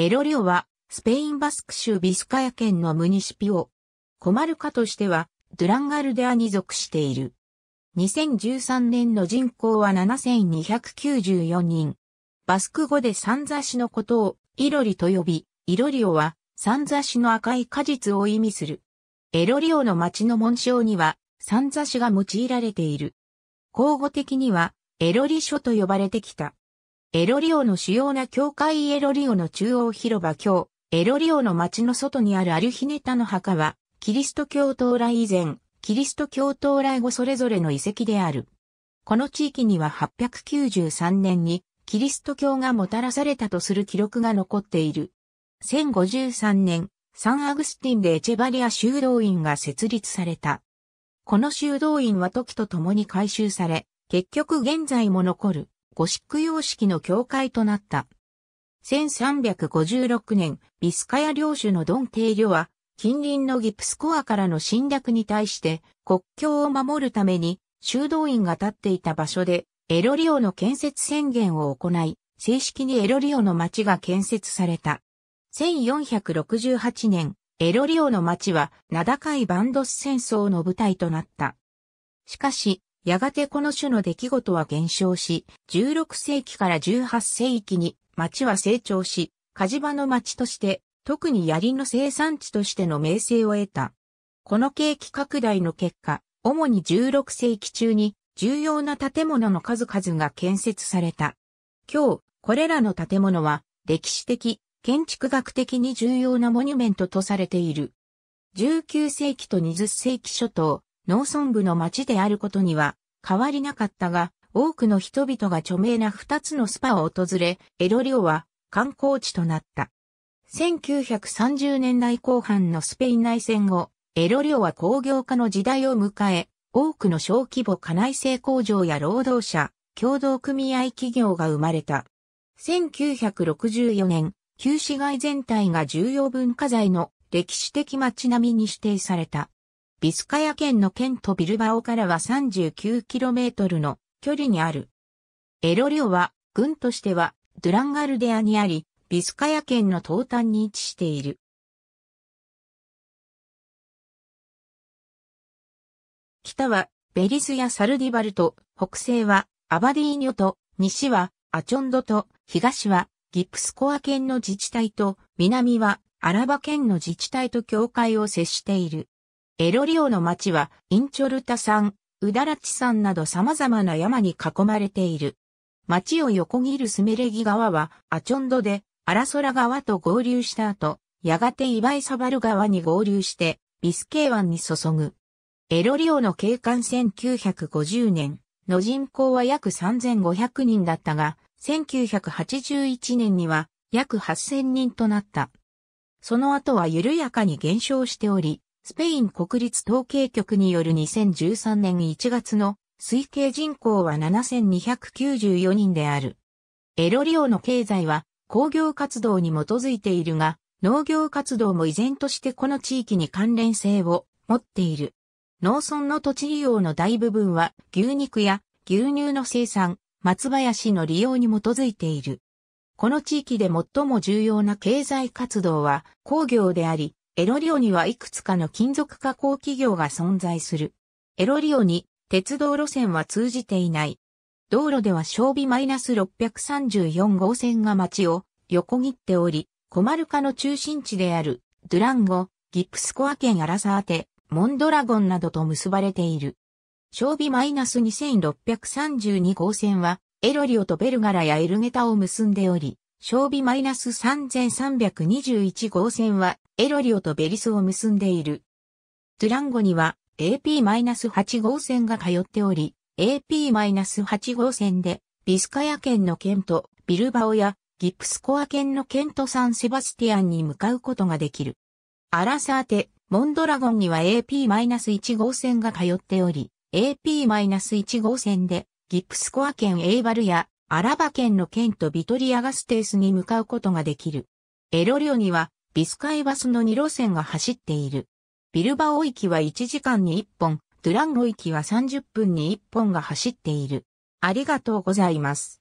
エロリオは、スペインバスク州ビスカヤ県のムニシピオ。コマルカとしては、ドゥランガルデアに属している。2013年の人口は7294人。バスク語でサンザシのことを、イロリと呼び、イロリオは、サンザシの赤い果実を意味する。エロリオの町の紋章には、サンザシが用いられている。口語的には、エロリ書と呼ばれてきた。エロリオの主要な教会エロリオの中央広場教、エロリオの町の外にあるアルヒネタの墓は、キリスト教到来以前、キリスト教到来後それぞれの遺跡である。この地域には893年に、キリスト教がもたらされたとする記録が残っている。1053年、サンアグスティンでエチェバリア修道院が設立された。この修道院は時とともに改修され、結局現在も残る。ゴシック様式の教会となった。1356年、ビスカヤ領主のドン・テイリョは、近隣のギプスコアからの侵略に対して国境を守るために修道院が建っていた場所でエロリオの建設宣言を行い、正式にエロリオの町が建設された。1468年、エロリオの町は名高いバンドス戦争の舞台となった。しかし、やがてこの種の出来事は減少し、16世紀から18世紀に町は成長し、火事場の町として、特に槍の生産地としての名声を得た。この景気拡大の結果、主に16世紀中に重要な建物の数々が建設された。今日、これらの建物は歴史的、建築学的に重要なモニュメントとされている。19世紀と20世紀初頭、農村部の町であることには変わりなかったが、多くの人々が著名な二つのスパを訪れ、エロリオは観光地となった。1930年代後半のスペイン内戦後、エロリオは工業化の時代を迎え、多くの小規模家内製工場や労働者、共同組合企業が生まれた。1964年、旧市街全体が重要文化財の歴史的街並みに指定された。ビスカヤ県の県とビルバオからは 39km の距離にある。エロリオは、軍としては、ドゥランガルデアにあり、ビスカヤ県の東端に位置している。北は、ベリスやサルディバルと、北西は、アバディーニョと、西は、アチョンドと、東は、ギプスコア県の自治体と、南は、アラバ県の自治体と境界を接している。エロリオの町は、インチョルタ山、ウダラチ山など様々な山に囲まれている。町を横切るスメレギ川は、アチョンドで、アラソラ川と合流した後、やがてイバイサバル川に合流して、ビスケー湾に注ぐ。エロリオの景観1950年の人口は約3500人だったが、1981年には約8000人となった。その後は緩やかに減少しており、スペイン国立統計局による2013年1月の推計人口は7294人である。エロリオの経済は工業活動に基づいているが、農業活動も依然としてこの地域に関連性を持っている。農村の土地利用の大部分は牛肉や牛乳の生産、松林の利用に基づいている。この地域で最も重要な経済活動は工業であり、エロリオにはいくつかの金属加工企業が存在する。エロリオに鉄道路線は通じていない。道路では小尾 -634 号線が街を横切っており、コマルカの中心地であるドゥランゴ、ギプスコア県アラサーテ、モンドラゴンなどと結ばれている。小尾 -2632 号線はエロリオとベルガラやエルゲタを結んでおり、小尾 -3321 号線はエロリオとベリスを結んでいる。トゥランゴには AP-8 号線が通っており、AP-8 号線でビスカヤ県の県とビルバオやギプスコア県の県とサンセバスティアンに向かうことができる。アラサーテ、モンドラゴンには AP-1 号線が通っており、AP-1 号線でギプスコア県エイバルやアラバ県の県とビトリアガステースに向かうことができる。エロリオにはビスカイバスの2路線が走っている。ビルバオ行きは1時間に1本、ドゥランゴ行きは30分に1本が走っている。ありがとうございます。